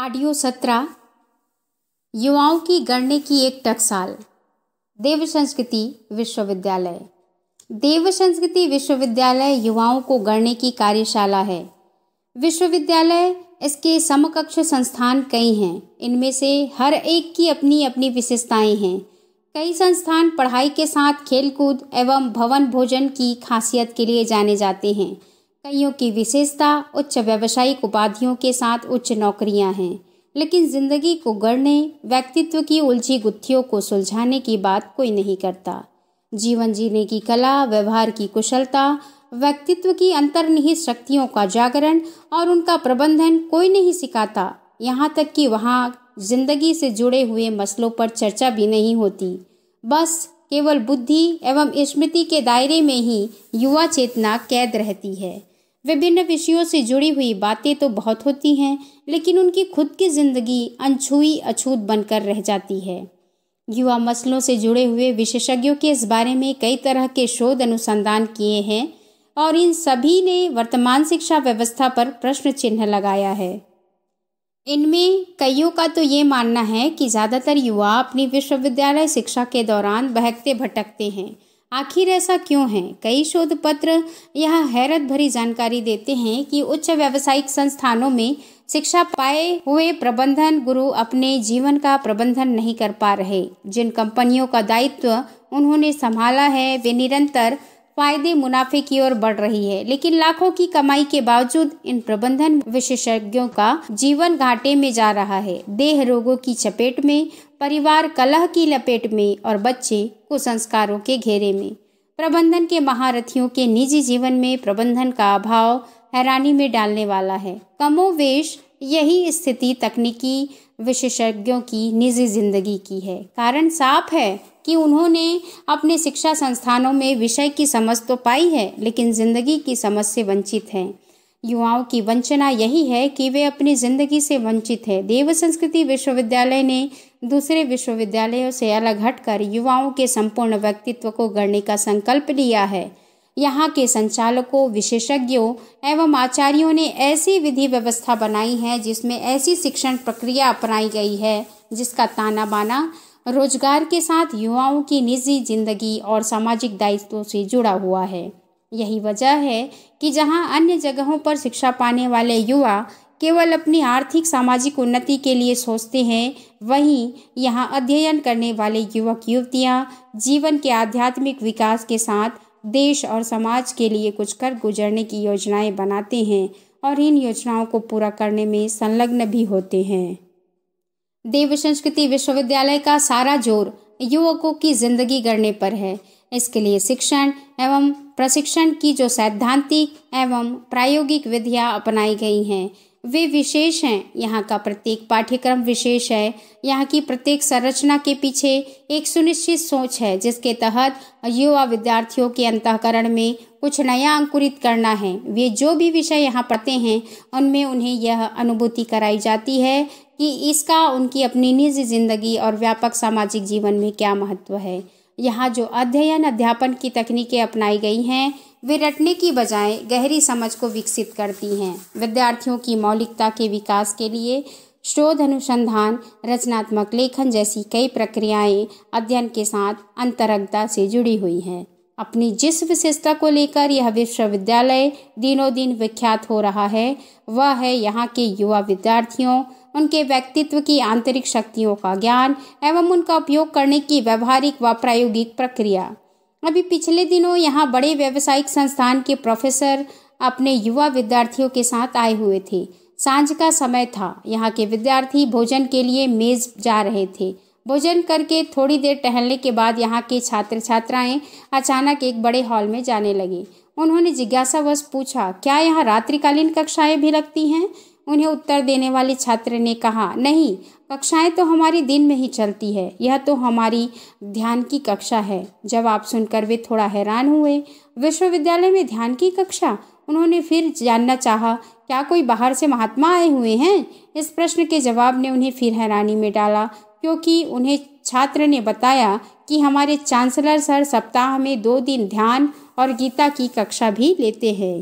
audio सत्रह युवाओं की गणने की एक टकसाल देव संस्कृति विश्वविद्यालय देव संस्कृति विश्वविद्यालय युवाओं को गढ़ने की कार्यशाला है विश्वविद्यालय इसके समकक्ष संस्थान कई हैं इनमें से हर एक की अपनी अपनी विशेषताएं हैं कई संस्थान पढ़ाई के साथ खेलकूद एवं भवन भोजन की खासियत के लिए जाने जाते हैं कईयों की विशेषता उच्च व्यावसायिक उपाधियों के साथ उच्च नौकरियां हैं लेकिन जिंदगी को गढ़ने व्यक्तित्व की उलझी गुत्थियों को सुलझाने की बात कोई नहीं करता जीवन जीने की कला व्यवहार की कुशलता व्यक्तित्व की अंतर्निहित शक्तियों का जागरण और उनका प्रबंधन कोई नहीं सिखाता यहाँ तक कि वहाँ जिंदगी से जुड़े हुए मसलों पर चर्चा भी नहीं होती बस केवल बुद्धि एवं स्मृति के दायरे में ही युवा चेतना कैद रहती है विभिन्न विषयों से जुड़ी हुई बातें तो बहुत होती हैं लेकिन उनकी खुद की ज़िंदगी अनछुई अछूत बनकर रह जाती है युवा मसलों से जुड़े हुए विशेषज्ञों के इस बारे में कई तरह के शोध अनुसंधान किए हैं और इन सभी ने वर्तमान शिक्षा व्यवस्था पर प्रश्न चिन्ह लगाया है इनमें कईयों का तो ये मानना है कि ज़्यादातर युवा अपनी विश्वविद्यालय शिक्षा के दौरान बहकते भटकते हैं आखिर ऐसा क्यों है कई शोध पत्र यह हैरत भरी जानकारी देते हैं कि उच्च व्यावसायिक संस्थानों में शिक्षा पाए हुए प्रबंधन गुरु अपने जीवन का प्रबंधन नहीं कर पा रहे जिन कंपनियों का दायित्व उन्होंने संभाला है वे निरंतर फायदे मुनाफे की ओर बढ़ रही है लेकिन लाखों की कमाई के बावजूद इन प्रबंधन विशेषज्ञों का जीवन घाटे में जा रहा है देह रोगों की चपेट में परिवार कलह की लपेट में और बच्चे कुसंस्कारों के घेरे में प्रबंधन के महारथियों के निजी जीवन में प्रबंधन का अभाव हैरानी में डालने वाला है कमोवेश यही स्थिति तकनीकी विशेषज्ञों की निजी जिंदगी की है कारण साफ है कि उन्होंने अपने शिक्षा संस्थानों में विषय की समझ तो पाई है लेकिन ज़िंदगी की समझ से वंचित हैं युवाओं की वंचना यही है कि वे अपनी ज़िंदगी से वंचित है देव संस्कृति विश्वविद्यालय ने दूसरे विश्वविद्यालयों से अलग हटकर युवाओं के संपूर्ण व्यक्तित्व को गढ़ने का संकल्प लिया है यहाँ के संचालकों विशेषज्ञों एवं आचार्यों ने ऐसी विधि व्यवस्था बनाई है जिसमें ऐसी शिक्षण प्रक्रिया अपनाई गई है जिसका ताना बाना रोजगार के साथ युवाओं की निजी जिंदगी और सामाजिक दायित्वों से जुड़ा हुआ है यही वजह है कि जहां अन्य जगहों पर शिक्षा पाने वाले युवा केवल अपनी आर्थिक सामाजिक उन्नति के लिए सोचते हैं वहीं यहां अध्ययन करने वाले युवक युवतियां जीवन के आध्यात्मिक विकास के साथ देश और समाज के लिए कुछ कर गुजरने की योजनाएं बनाते हैं और इन योजनाओं को पूरा करने में संलग्न भी होते हैं देव संस्कृति विश्वविद्यालय का सारा जोर युवकों की जिंदगी गढ़ने पर है इसके लिए शिक्षण एवं प्रशिक्षण की जो सैद्धांतिक एवं प्रायोगिक विधियाँ अपनाई गई हैं वे विशेष हैं यहाँ का प्रत्येक पाठ्यक्रम विशेष है यहाँ की प्रत्येक संरचना के पीछे एक सुनिश्चित सोच है जिसके तहत युवा विद्यार्थियों के अंतकरण में कुछ नया अंकुरित करना है वे जो भी विषय यहाँ पढ़ते हैं उनमें उन्हें यह अनुभूति कराई जाती है कि इसका उनकी अपनी निजी ज़िंदगी और व्यापक सामाजिक जीवन में क्या महत्व है यहाँ जो अध्ययन अध्यापन की तकनीकें अपनाई गई हैं वे रटने की बजाय गहरी समझ को विकसित करती हैं विद्यार्थियों की मौलिकता के विकास के लिए शोध अनुसंधान रचनात्मक लेखन जैसी कई प्रक्रियाएं अध्ययन के साथ अंतरंगता से जुड़ी हुई हैं अपनी जिस विशेषता को लेकर यह विश्वविद्यालय दिनों दिन विख्यात हो रहा है वह है यहाँ के युवा विद्यार्थियों उनके व्यक्तित्व की आंतरिक शक्तियों का ज्ञान एवं उनका उपयोग करने की व्यवहारिक व प्रायोगिक प्रक्रिया अभी पिछले दिनों यहाँ बड़े व्यावसायिक संस्थान के प्रोफेसर अपने युवा विद्यार्थियों के साथ आए हुए थे सांझ का समय था यहाँ के विद्यार्थी भोजन के लिए मेज जा रहे थे भोजन करके थोड़ी देर टहलने के बाद यहाँ के छात्र छात्राएं अचानक एक बड़े हॉल में जाने लगे उन्होंने जिज्ञासावश पूछा क्या यहाँ रात्रिकालीन कक्षाएं भी लगती हैं उन्हें उत्तर देने वाले छात्र ने कहा नहीं कक्षाएं तो हमारी दिन में ही चलती है यह तो हमारी ध्यान की कक्षा है जवाब सुनकर वे थोड़ा हैरान हुए विश्वविद्यालय में ध्यान की कक्षा उन्होंने फिर जानना चाहा क्या कोई बाहर से महात्मा आए हुए हैं इस प्रश्न के जवाब ने उन्हें फिर हैरानी में डाला क्योंकि उन्हें छात्र ने बताया कि हमारे चांसलर सर सप्ताह में दो दिन ध्यान और गीता की कक्षा भी लेते हैं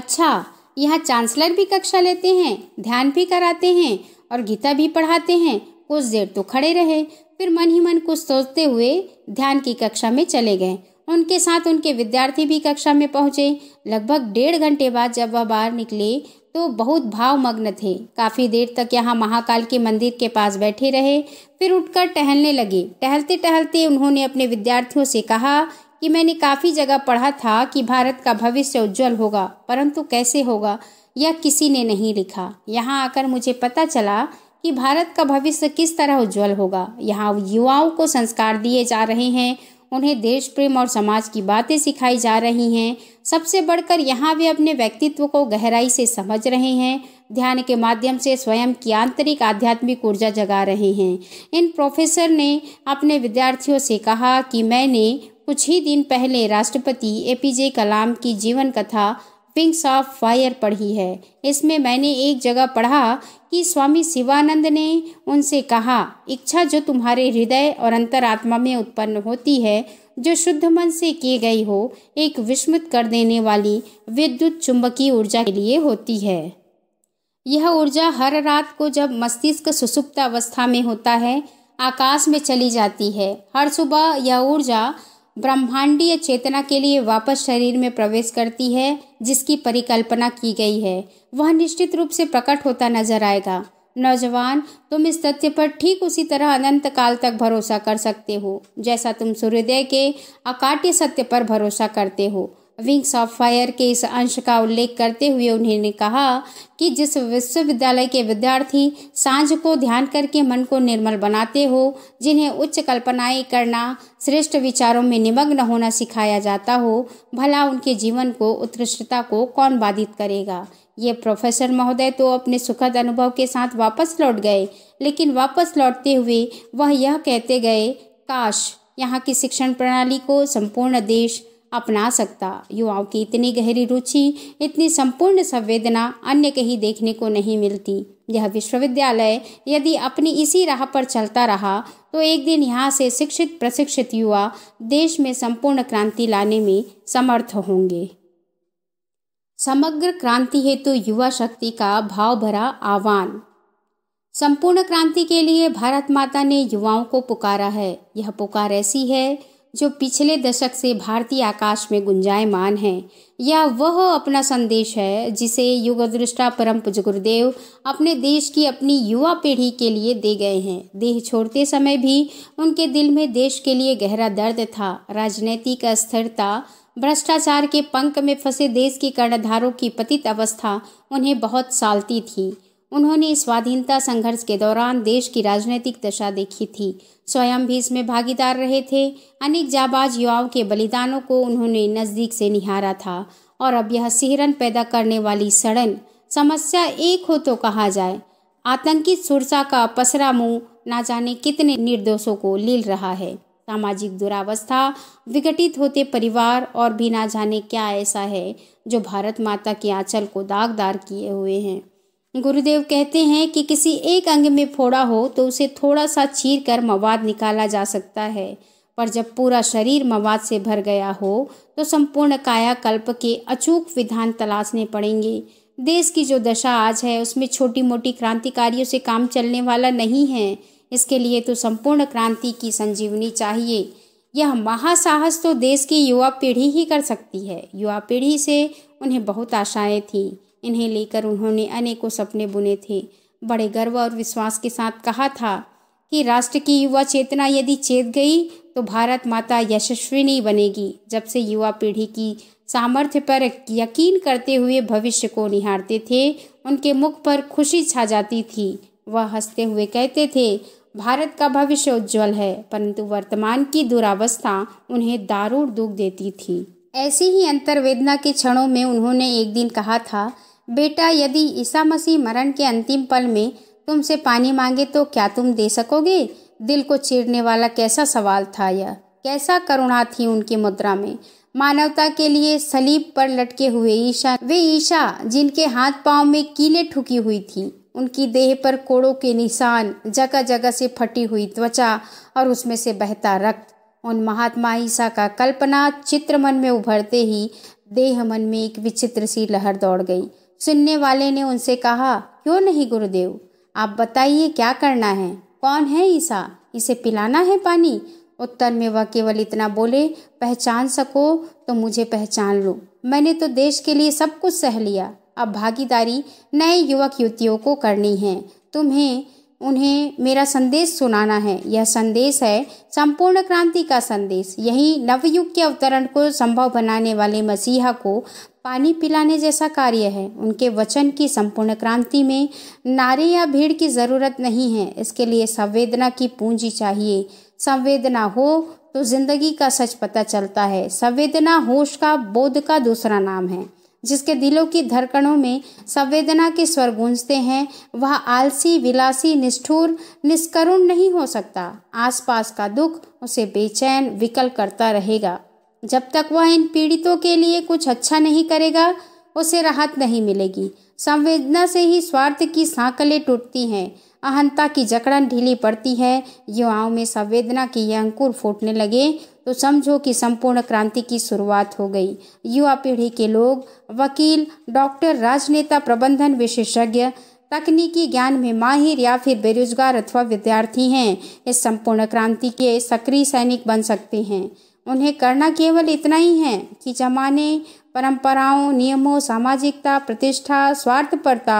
अच्छा यहाँ चांसलर भी कक्षा लेते हैं ध्यान भी कराते हैं और गीता भी पढ़ाते हैं कुछ देर तो खड़े रहे फिर मन ही मन कुछ सोचते हुए ध्यान की कक्षा में चले गए उनके साथ उनके विद्यार्थी भी कक्षा में पहुंचे लगभग डेढ़ घंटे बाद जब वह बाहर निकले तो बहुत भावमग्न थे काफ़ी देर तक यहाँ महाकाल के मंदिर के पास बैठे रहे फिर उठकर टहलने लगे टहलते टहलते उन्होंने अपने विद्यार्थियों से कहा कि मैंने काफ़ी जगह पढ़ा था कि भारत का भविष्य उज्जवल होगा परंतु कैसे होगा यह किसी ने नहीं लिखा यहाँ आकर मुझे पता चला कि भारत का भविष्य किस तरह उज्जवल होगा यहाँ युवाओं को संस्कार दिए जा रहे हैं उन्हें देश प्रेम और समाज की बातें सिखाई जा रही हैं सबसे बढ़कर यहाँ वे अपने व्यक्तित्व को गहराई से समझ रहे हैं ध्यान के माध्यम से स्वयं की आंतरिक आध्यात्मिक ऊर्जा जगा रहे हैं इन प्रोफेसर ने अपने विद्यार्थियों से कहा कि मैंने कुछ ही दिन पहले राष्ट्रपति एपीजे कलाम की जीवन कथा विंग्स ऑफ फायर पढ़ी है इसमें मैंने एक जगह पढ़ा कि स्वामी शिवानंद ने उनसे कहा इच्छा जो तुम्हारे हृदय और अंतरात्मा में उत्पन्न होती है जो शुद्ध मन से की गई हो एक विस्मित कर देने वाली विद्युत चुंबकीय ऊर्जा के लिए होती है यह ऊर्जा हर रात को जब मस्तिष्क सुसुप्त अवस्था में होता है आकाश में चली जाती है हर सुबह यह ऊर्जा ब्रह्मांडीय चेतना के लिए वापस शरीर में प्रवेश करती है जिसकी परिकल्पना की गई है वह निश्चित रूप से प्रकट होता नजर आएगा नौजवान तुम इस तथ्य पर ठीक उसी तरह अनंत काल तक भरोसा कर सकते हो जैसा तुम सूर्योदय के अकाट्य सत्य पर भरोसा करते हो विंग्स ऑफ फायर के इस अंश का उल्लेख करते हुए उन्होंने कहा कि जिस विश्वविद्यालय के विद्यार्थी सांझ को ध्यान करके मन को निर्मल बनाते हो जिन्हें उच्च कल्पनाएं करना श्रेष्ठ विचारों में निमग्न होना सिखाया जाता हो भला उनके जीवन को उत्कृष्टता को कौन बाधित करेगा ये प्रोफेसर महोदय तो अपने सुखद अनुभव के साथ वापस लौट गए लेकिन वापस लौटते हुए वह यह कहते गए काश यहाँ की शिक्षण प्रणाली को संपूर्ण देश अपना सकता युवाओं की इतनी गहरी रुचि इतनी संपूर्ण संवेदना अन्य कहीं देखने को नहीं मिलती यह विश्वविद्यालय यदि अपनी इसी राह पर चलता रहा तो एक दिन यहाँ से शिक्षित प्रशिक्षित युवा देश में संपूर्ण क्रांति लाने में समर्थ होंगे समग्र क्रांति हेतु तो युवा शक्ति का भाव भरा आह्वान संपूर्ण क्रांति के लिए भारत माता ने युवाओं को पुकारा है यह पुकार ऐसी है जो पिछले दशक से भारतीय आकाश में गुंजायमान है या वह अपना संदेश है जिसे युगदृष्टा परम पुज गुरुदेव अपने देश की अपनी युवा पीढ़ी के लिए दे गए हैं देह छोड़ते समय भी उनके दिल में देश के लिए गहरा दर्द था राजनीतिक अस्थिरता भ्रष्टाचार के पंख में फंसे देश की कर्णधारों की पतित अवस्था उन्हें बहुत सालती थी उन्होंने स्वाधीनता संघर्ष के दौरान देश की राजनीतिक दशा देखी थी स्वयं भी इसमें भागीदार रहे थे अनेक जाबाज युवाओं के बलिदानों को उन्होंने नज़दीक से निहारा था और अब यह सिहरन पैदा करने वाली सड़न समस्या एक हो तो कहा जाए आतंकित सुरसा का पसरा मुंह ना जाने कितने निर्दोषों को लील रहा है सामाजिक दुरावस्था विघटित होते परिवार और भी ना जाने क्या ऐसा है जो भारत माता के आंचल को दागदार किए हुए हैं गुरुदेव कहते हैं कि किसी एक अंग में फोड़ा हो तो उसे थोड़ा सा चीर कर मवाद निकाला जा सकता है पर जब पूरा शरीर मवाद से भर गया हो तो संपूर्ण कायाकल्प के अचूक विधान तलाशने पड़ेंगे देश की जो दशा आज है उसमें छोटी मोटी क्रांतिकारियों से काम चलने वाला नहीं है इसके लिए तो संपूर्ण क्रांति की संजीवनी चाहिए यह महासाहस तो देश की युवा पीढ़ी ही कर सकती है युवा पीढ़ी से उन्हें बहुत आशाएं थीं इन्हें लेकर उन्होंने अनेकों सपने बुने थे बड़े गर्व और विश्वास के साथ कहा था कि राष्ट्र की युवा चेतना यदि चेत गई तो भारत माता यशस्विनी बनेगी जब से युवा पीढ़ी की सामर्थ्य पर यकीन करते हुए भविष्य को निहारते थे उनके मुख पर खुशी छा जाती थी वह हंसते हुए कहते थे भारत का भविष्य उज्जवल है परंतु वर्तमान की दुरावस्था उन्हें दारूण दुख देती थी ऐसी ही अंतर्वेदना के क्षणों में उन्होंने एक दिन कहा था बेटा यदि ईसा मसीह मरण के अंतिम पल में तुमसे पानी मांगे तो क्या तुम दे सकोगे दिल को चीरने वाला कैसा सवाल था यह कैसा करुणा थी उनकी मुद्रा में मानवता के लिए सलीब पर लटके हुए ईशा वे ईशा जिनके हाथ पांव में कीले ठुकी हुई थी उनकी देह पर कोड़ों के निशान जगह जगह से फटी हुई त्वचा और उसमें से बहता रक्त उन महात्मा ईसा का कल्पना चित्र मन में उभरते ही देह मन में एक विचित्र सी लहर दौड़ गई सुनने वाले ने उनसे कहा क्यों नहीं गुरुदेव आप बताइए क्या करना है कौन है ईसा इसे पिलाना है पानी उत्तर में वह केवल इतना बोले पहचान सको तो मुझे पहचान लो मैंने तो देश के लिए सब कुछ सह लिया अब भागीदारी नए युवक युवतियों को करनी है तुम्हें उन्हें मेरा संदेश सुनाना है यह संदेश है संपूर्ण क्रांति का संदेश यही नवयुग के अवतरण को संभव बनाने वाले मसीहा को पानी पिलाने जैसा कार्य है उनके वचन की संपूर्ण क्रांति में नारे या भीड़ की ज़रूरत नहीं है इसके लिए संवेदना की पूंजी चाहिए संवेदना हो तो जिंदगी का सच पता चलता है संवेदना होश का बोध का दूसरा नाम है जिसके दिलों की धड़कनों में संवेदना के स्वर गूंजते हैं वह आलसी विलासी निष्ठुर निष्करुण नहीं हो सकता आसपास का दुख उसे बेचैन विकल करता रहेगा जब तक वह इन पीड़ितों के लिए कुछ अच्छा नहीं करेगा उसे राहत नहीं मिलेगी संवेदना से ही स्वार्थ की सांकलें टूटती हैं अहंता की जकड़न ढीली पड़ती है युवाओं में संवेदना की ये अंकुर फूटने लगे तो समझो कि संपूर्ण क्रांति की शुरुआत हो गई युवा पीढ़ी के लोग वकील डॉक्टर राजनेता प्रबंधन विशेषज्ञ तकनीकी ज्ञान में माहिर या फिर बेरोजगार अथवा विद्यार्थी हैं इस संपूर्ण क्रांति के सक्रिय सैनिक बन सकते हैं उन्हें करना केवल इतना ही है कि जमाने परंपराओं नियमों सामाजिकता प्रतिष्ठा स्वार्थपरता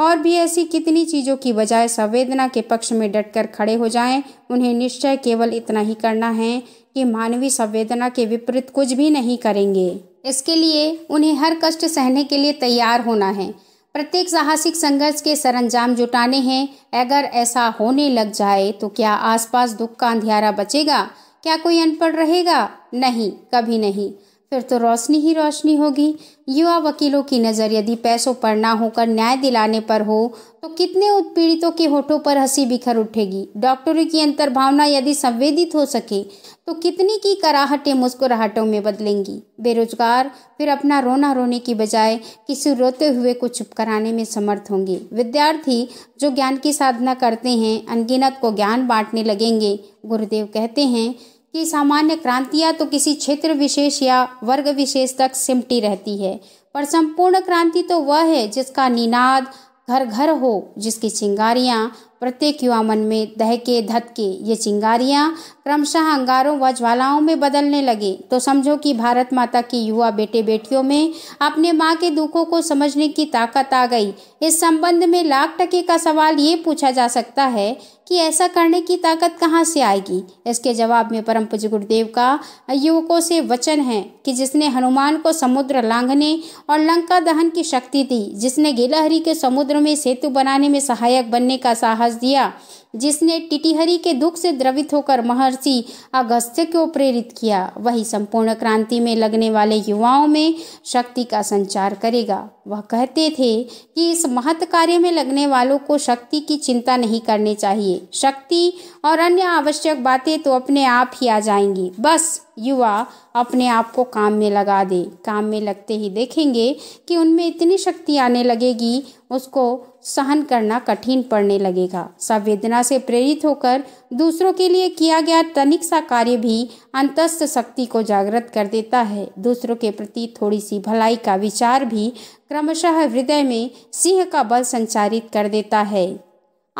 और भी ऐसी कितनी चीज़ों की बजाय संवेदना के पक्ष में डटकर खड़े हो जाएं उन्हें निश्चय केवल इतना ही करना है कि मानवीय संवेदना के विपरीत कुछ भी नहीं करेंगे इसके लिए उन्हें हर कष्ट सहने के लिए तैयार होना है प्रत्येक साहसिक संघर्ष के सरंजाम जुटाने हैं अगर ऐसा होने लग जाए तो क्या आसपास दुख का अंधियारा बचेगा क्या कोई अनपढ़ रहेगा नहीं कभी नहीं फिर तो रोशनी ही रोशनी होगी युवा वकीलों की नज़र यदि पैसों पर ना होकर न्याय दिलाने पर हो तो कितने उत्पीड़ितों के होठों पर हंसी बिखर उठेगी डॉक्टरों की अंतर्भावना यदि संवेदित हो सके तो कितनी की कराहटें मुस्कुराहटों में बदलेंगी बेरोजगार फिर अपना रोना रोने की बजाय किसी रोते हुए को चुप कराने में समर्थ होंगे विद्यार्थी जो ज्ञान की साधना करते हैं अनगिनत को ज्ञान बांटने लगेंगे गुरुदेव कहते हैं कि सामान्य क्रांतियां तो किसी क्षेत्र विशेष या वर्ग विशेष तक सिमटी रहती है पर संपूर्ण क्रांति तो वह है जिसका निनाद घर घर हो जिसकी चिंगारियाँ प्रत्येक युवा मन में दहके धतके ये चिंगारियाँ क्रमशः अंगारों व ज्वालाओं में बदलने लगे तो समझो कि भारत माता की युवा बेटे बेटियों में अपने माँ के दुखों को समझने की ताकत आ गई इस संबंध में लाख टके का सवाल ये पूछा जा सकता है कि ऐसा करने की ताकत कहाँ से आएगी इसके जवाब में परम पूज गुरुदेव का युवकों से वचन है कि जिसने हनुमान को समुद्र लांघने और लंका दहन की शक्ति दी जिसने गिलहरी के समुद्र में सेतु बनाने में सहायक बनने का साहस आवाज़ दिया जिसने टिटिहरी के दुख से द्रवित होकर महर्षि अगस्त्य को प्रेरित किया वही संपूर्ण क्रांति में लगने वाले युवाओं में शक्ति का संचार करेगा वह कहते थे कि इस महत् कार्य में लगने वालों को शक्ति की चिंता नहीं करनी चाहिए शक्ति और अन्य आवश्यक बातें तो अपने आप ही आ जाएंगी बस युवा अपने आप को काम में लगा दे काम में लगते ही देखेंगे कि उनमें इतनी शक्ति आने लगेगी उसको सहन करना कठिन पड़ने लगेगा संवेदना प्रेरणा से प्रेरित होकर दूसरों के लिए किया गया तनिक सा कार्य भी अंतस्थ शक्ति को जागृत कर देता है दूसरों के प्रति थोड़ी सी भलाई का विचार भी क्रमशः हृदय में सिंह का बल संचारित कर देता है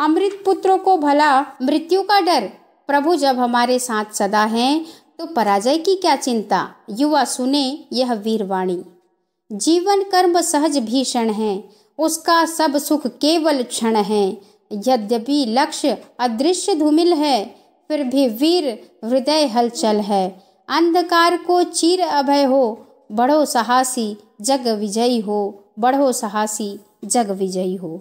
अमृत पुत्रों को भला मृत्यु का डर प्रभु जब हमारे साथ सदा हैं तो पराजय की क्या चिंता युवा सुने यह वीरवाणी जीवन कर्म सहज भीषण है उसका सब सुख केवल क्षण है यद्यपि लक्ष्य अदृश्य धूमिल है फिर भी वीर हृदय हलचल है अंधकार को चीर अभय हो बढ़ो साहसी जग विजयी हो बढ़ो साहसी जग विजयी हो